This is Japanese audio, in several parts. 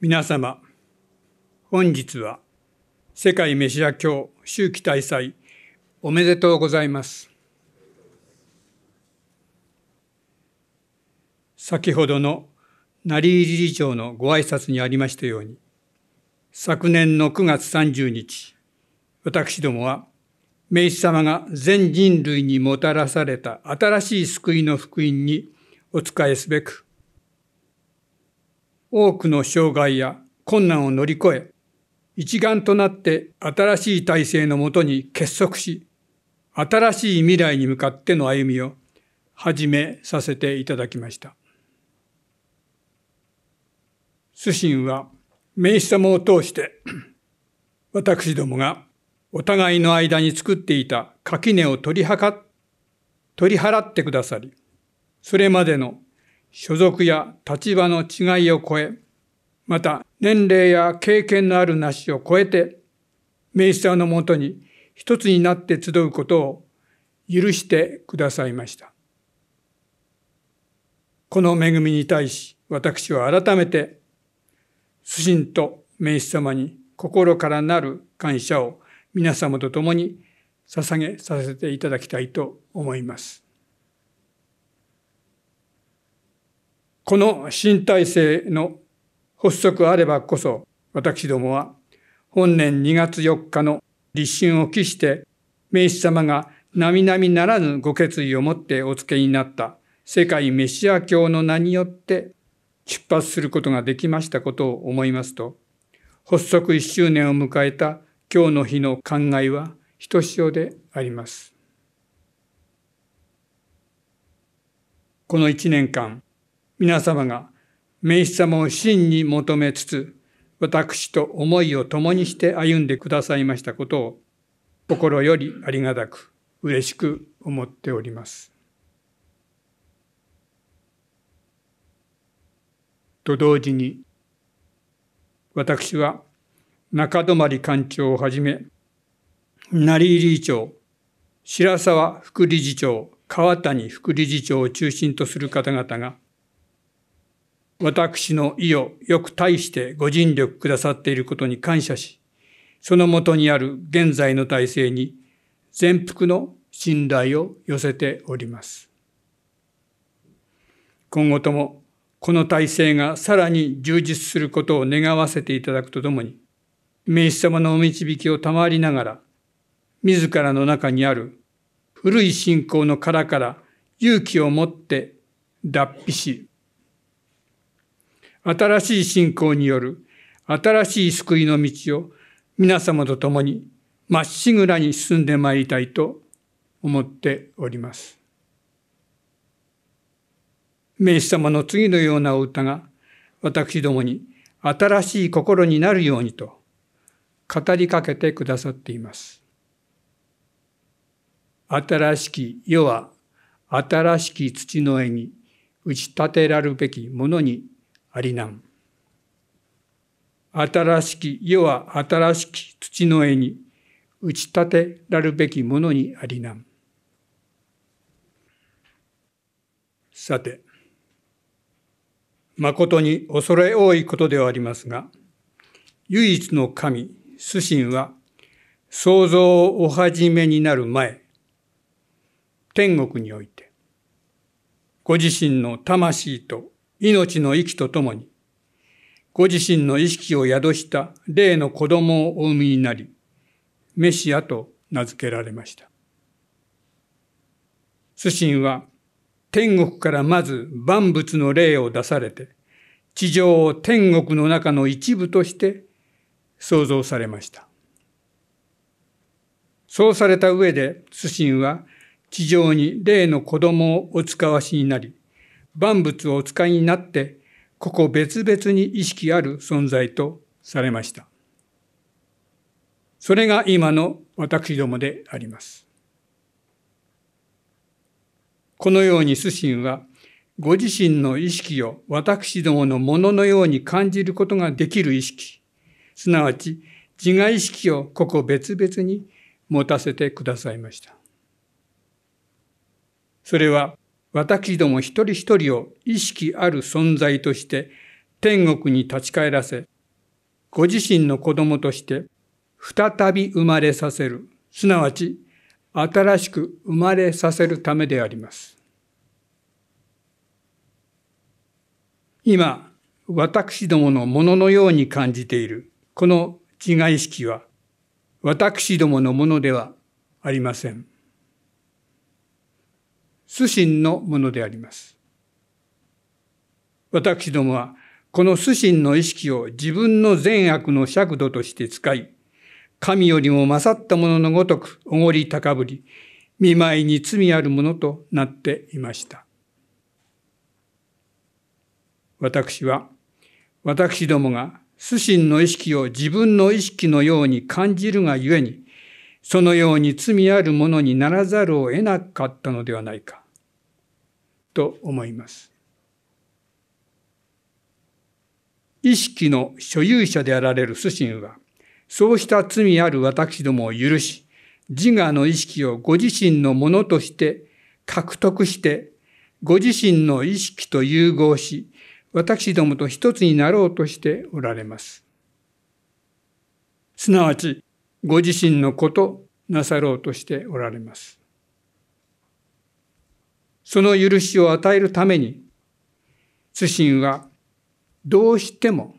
皆様、本日は世界メシア教秋季大祭おめでとうございます。先ほどの成井理事長のご挨拶にありましたように、昨年の9月30日、私どもは、明治様が全人類にもたらされた新しい救いの福音にお仕えすべく、多くの障害や困難を乗り越え、一丸となって新しい体制のもとに結束し、新しい未来に向かっての歩みを始めさせていただきました。主神は名詞様を通して、私どもがお互いの間に作っていた垣根を取り払ってくださり、それまでの所属や立場の違いを超え、また年齢や経験のあるなしを超えて、メイスターのもとに一つになって集うことを許してくださいました。この恵みに対し、私は改めて、主神と名士様に心からなる感謝を皆様と共に捧げさせていただきたいと思います。この新体制の発足あればこそ、私どもは本年2月4日の立春を期して、明治様が並々ならぬご決意を持ってお付けになった世界メシア教の名によって出発することができましたことを思いますと、発足1周年を迎えた今日の日の考えはひとしおであります。この1年間、皆様が名詞様を真に求めつつ、私と思いを共にして歩んでくださいましたことを、心よりありがたく、嬉しく思っております。と同時に、私は中泊館長をはじめ、成入理事長、白沢副理事長、川谷副理事長を中心とする方々が、私の意をよく対してご尽力くださっていることに感謝し、そのもとにある現在の体制に全幅の信頼を寄せております。今後ともこの体制がさらに充実することを願わせていただくとともに、名士様のお導きを賜りながら、自らの中にある古い信仰の殻から勇気を持って脱皮し新しい信仰による新しい救いの道を皆様と共にまっしぐらに進んでまいりたいと思っております。名士様の次のようなお歌が私どもに新しい心になるようにと語りかけてくださっています。新しき世は新しき土の絵に打ち立てられるべきものにありなん。新しき、世は新しき土の絵に打ち立てらるべきものにありなん。さて、誠に恐れ多いことではありますが、唯一の神、主神は、創造をお始めになる前、天国において、ご自身の魂と命の息とともに、ご自身の意識を宿した霊の子供をお産みになり、メシアと名付けられました。主神は天国からまず万物の霊を出されて、地上を天国の中の一部として創造されました。そうされた上で、主神は地上に霊の子供をお使わしになり、万物をお使いになって、ここ別々に意識ある存在とされました。それが今の私どもであります。このように主神は、ご自身の意識を私どものもののように感じることができる意識、すなわち自我意識をここ別々に持たせてくださいました。それは私ども一人一人を意識ある存在として天国に立ち返らせ、ご自身の子供として再び生まれさせる、すなわち新しく生まれさせるためであります。今、私どものもののように感じている、この自我意識は、私どものものではありません。主神のものであります。私どもは、この主神の意識を自分の善悪の尺度として使い、神よりも勝ったもののごとくおごり高ぶり、見舞いに罪あるものとなっていました。私は、私どもが、主神の意識を自分の意識のように感じるがゆえに、そのように罪あるものにならざるを得なかったのではないかと思います。意識の所有者であられる主神は、そうした罪ある私どもを許し、自我の意識をご自身のものとして獲得して、ご自身の意識と融合し、私どもと一つになろうとしておられます。すなわち、ご自身のことなさろうとしておられます。その許しを与えるために、主神はどうしても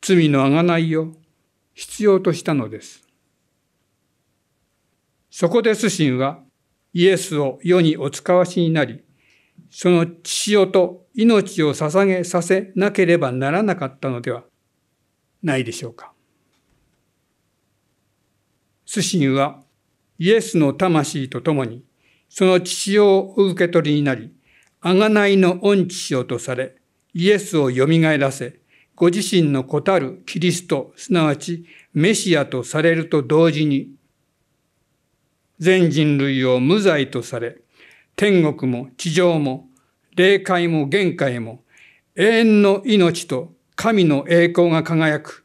罪のあがないを必要としたのです。そこで主神はイエスを世にお使わしになり、その血潮と命を捧げさせなければならなかったのではないでしょうか。主神はイエスの魂と共にその父を受け取りになり、贖いの御父をとされ、イエスを蘇らせ、ご自身の子たるキリスト、すなわちメシアとされると同時に、全人類を無罪とされ、天国も地上も霊界も限界も永遠の命と神の栄光が輝く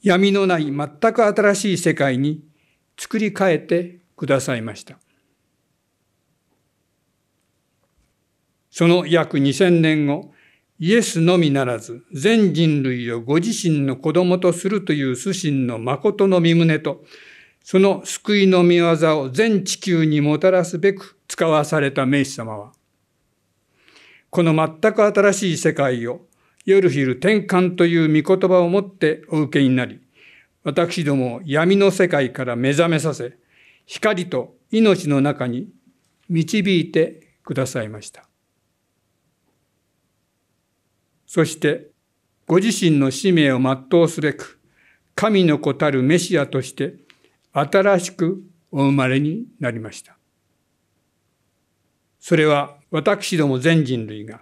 闇のない全く新しい世界に作り変えてくださいました。その約2000年後、イエスのみならず、全人類をご自身の子供とするという主神の誠の身胸と、その救いの御業を全地球にもたらすべく使わされた名士様は、この全く新しい世界を、夜昼転換という御言葉をもってお受けになり、私ども闇の世界から目覚めさせ、光と命の中に導いてくださいました。そして、ご自身の使命を全うすべく、神の子たるメシアとして、新しくお生まれになりました。それは私ども全人類が、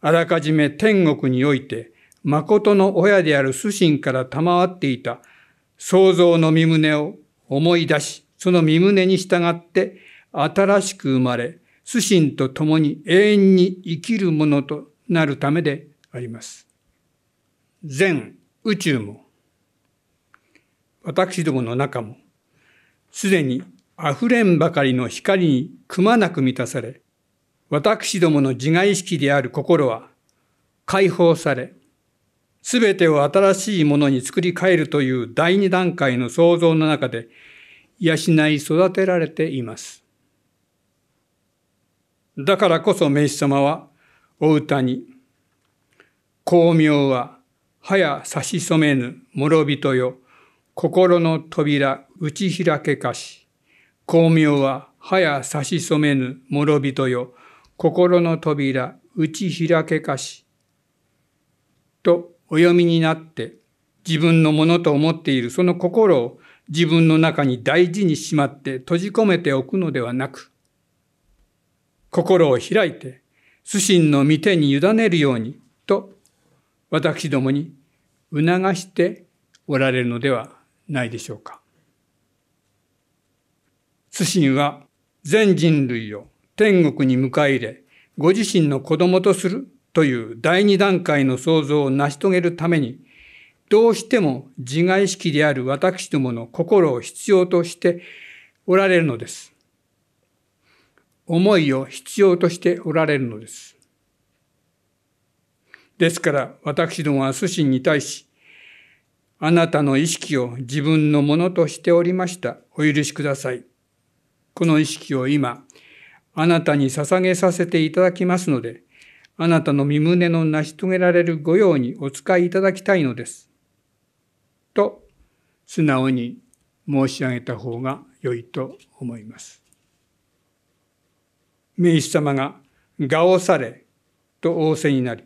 あらかじめ天国において、誠の親である主神から賜っていた創造の身旨を思い出し、その身旨に従って新しく生まれ、主神と共に永遠に生きるものとなるためであります。全宇宙も、私どもの中も、すでに溢れんばかりの光にくまなく満たされ、私どもの自我意識である心は解放され、すべてを新しいものに作り変えるという第二段階の創造の中で、養い育てられています。だからこそ、名詞様は、お歌に、巧妙は、はや差し染めぬ、諸人よ、心の扉打ち開けかし、巧妙は、はや差し染めぬ、諸人よ、心の扉打ち開けかし、とお読みになって自分のものと思っているその心を自分の中に大事にしまって閉じ込めておくのではなく、心を開いて、主心の御手に委ねるようにと、私どもに促しておられるのではないでしょうか。主心は全人類を天国に迎え入れ、ご自身の子供とするという第二段階の創造を成し遂げるために、どうしても自我意識である私どもの心を必要としておられるのです。思いを必要としておられるのです。ですから私どもは主神に対し、あなたの意識を自分のものとしておりました。お許しください。この意識を今、あなたに捧げさせていただきますので、あなたの身胸の成し遂げられる御用にお使いいただきたいのです。と、素直に申し上げた方が良いと思います。名士様が、がをされ、と仰せになり、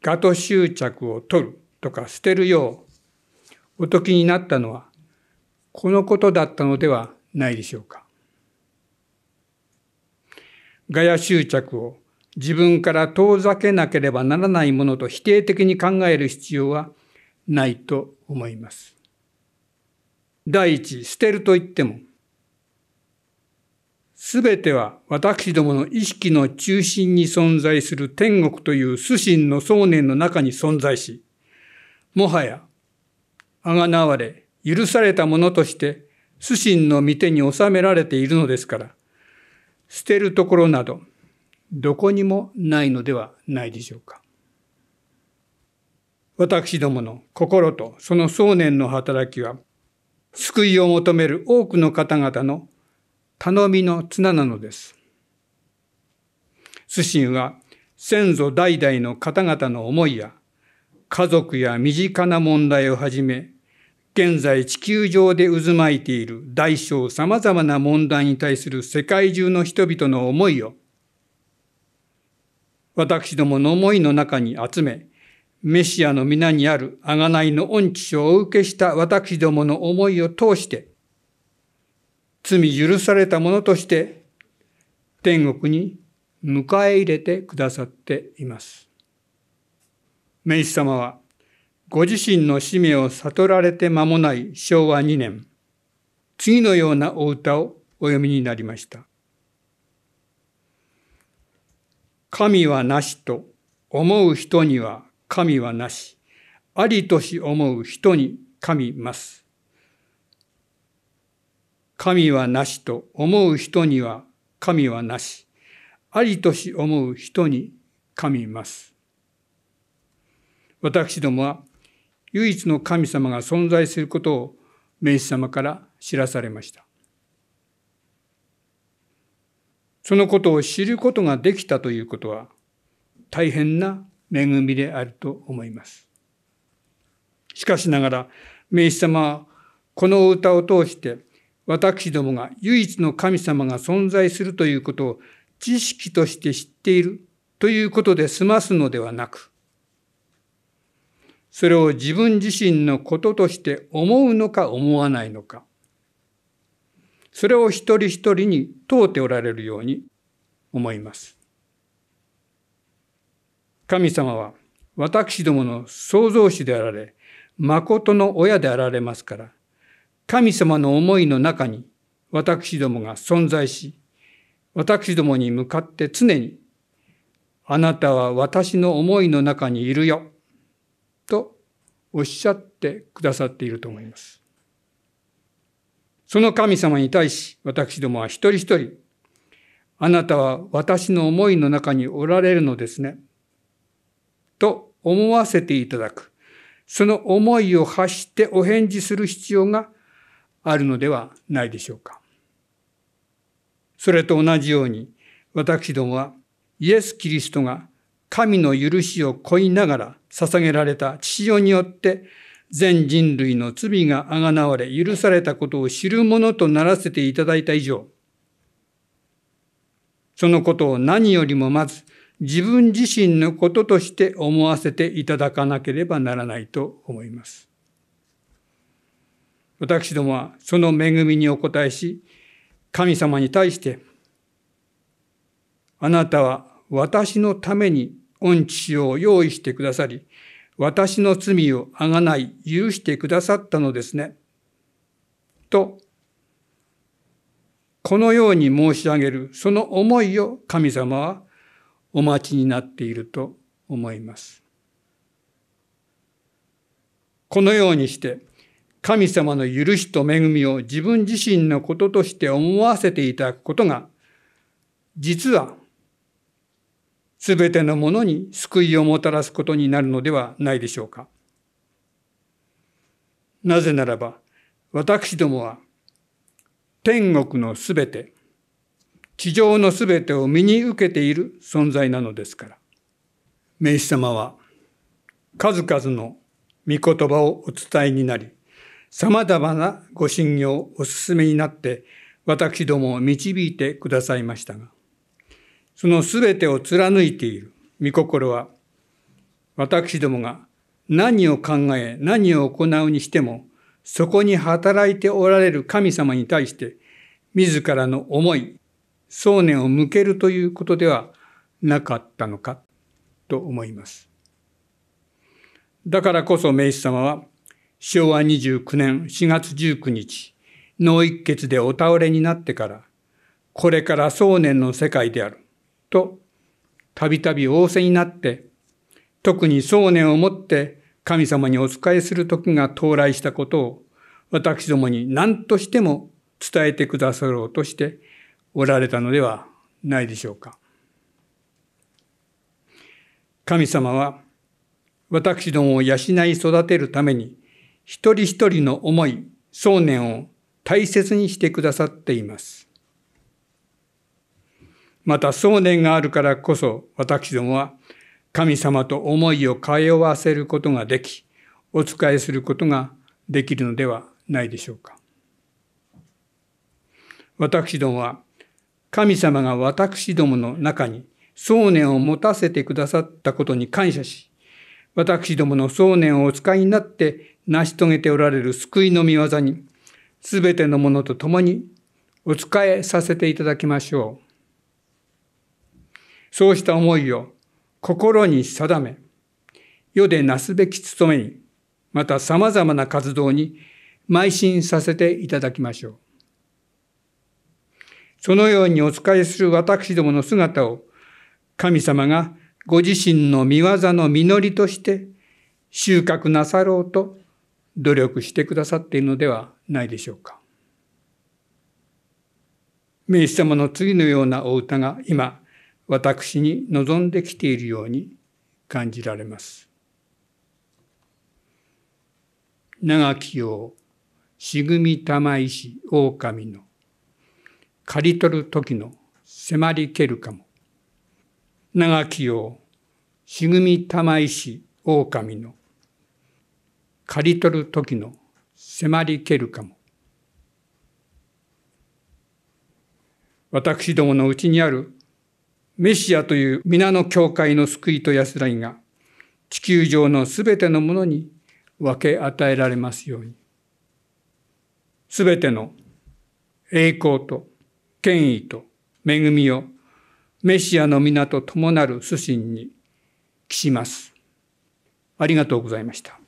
がと執着を取るとか捨てるよう、おときになったのは、このことだったのではないでしょうか。我や執着を自分から遠ざけなければならないものと否定的に考える必要はないと思います。第一、捨てると言っても、すべては私どもの意識の中心に存在する天国という主神の想念の中に存在し、もはや、あがなわれ、許されたものとして、主神の御手に収められているのですから、捨てるところなど、どこにもないのではないでしょうか。私どもの心とその想念の働きは、救いを求める多くの方々の頼みの綱なのです。主神は先祖代々の方々の思いや、家族や身近な問題をはじめ、現在地球上で渦巻いている大小様々な問題に対する世界中の人々の思いを私どもの思いの中に集め、メシアの皆にある贖いの恩知をお受けした私どもの思いを通して、罪許された者として天国に迎え入れてくださっています。メイス様はご自身の使命を悟られて間もない昭和2年、次のようなお歌をお読みになりました。神はなしと思う人には神はなし。ありとし思う人に神ます。神はなしと思う人には神はなし。ありとし思う人に神ます。私どもは唯一の神様が存在することを名治様から知らされました。そのことを知ることができたということは大変な恵みであると思います。しかしながら、名詞様はこの歌を通して私どもが唯一の神様が存在するということを知識として知っているということで済ますのではなく、それを自分自身のこととして思うのか思わないのか、それを一人一人に問うておられるように思います。神様は私どもの創造主であられ、誠の親であられますから、神様の思いの中に私どもが存在し、私どもに向かって常に、あなたは私の思いの中にいるよ、とおっしゃってくださっていると思います。その神様に対し、私どもは一人一人、あなたは私の思いの中におられるのですね。と思わせていただく。その思いを発してお返事する必要があるのではないでしょうか。それと同じように、私どもはイエス・キリストが神の許しを乞いながら捧げられた父上によって全人類の罪が贖われ許されたことを知る者とならせていただいた以上、そのことを何よりもまず自分自身のこととして思わせていただかなければならないと思います。私どもはその恵みにお応えし、神様に対して、あなたは私のために御父を用意してくださり、私の罪をあがない許してくださったのですね。と、このように申し上げるその思いを神様はお待ちになっていると思います。このようにして神様の許しと恵みを自分自身のこととして思わせていただくことが実はすべてのものに救いをもたらすことになるのではないでしょうか。なぜならば、私どもは、天国のすべて、地上のすべてを身に受けている存在なのですから。名士様は、数々の御言葉をお伝えになり、様々なご信仰をお勧めになって、私どもを導いてくださいましたが、そのすべてを貫いている御心は、私どもが何を考え、何を行うにしても、そこに働いておられる神様に対して、自らの思い、想念を向けるということではなかったのかと思います。だからこそ名士様は昭和29年4月19日、脳一血でお倒れになってから、これから想念の世界である。と、たびたび仰せになって、特に想念を持って神様にお仕えする時が到来したことを、私どもに何としても伝えてくださろうとしておられたのではないでしょうか。神様は、私どもを養い育てるために、一人一人の思い、想念を大切にしてくださっています。また想念があるからこそ私どもは神様と思いを通わせることができ、お仕えすることができるのではないでしょうか。私どもは神様が私どもの中に想念を持たせてくださったことに感謝し、私どもの想念をお使いになって成し遂げておられる救いの御業に、すべてのものと共にお仕えさせていただきましょう。そうした思いを心に定め、世でなすべき務めに、また様々な活動に邁進させていただきましょう。そのようにお仕えする私どもの姿を、神様がご自身の見業の実りとして収穫なさろうと努力してくださっているのではないでしょうか。名士様の次のようなお歌が今私に望んできているように感じられます。長き王、しぐみ玉石狼の、刈り取る時の迫りけるかも。長き王、しぐみ玉石狼の、刈り取る時の迫りけるかも。私どものうちにあるメシアという皆の教会の救いと安らぎが地球上のすべてのものに分け与えられますように。すべての栄光と権威と恵みをメシアの皆と共なる主神に帰します。ありがとうございました。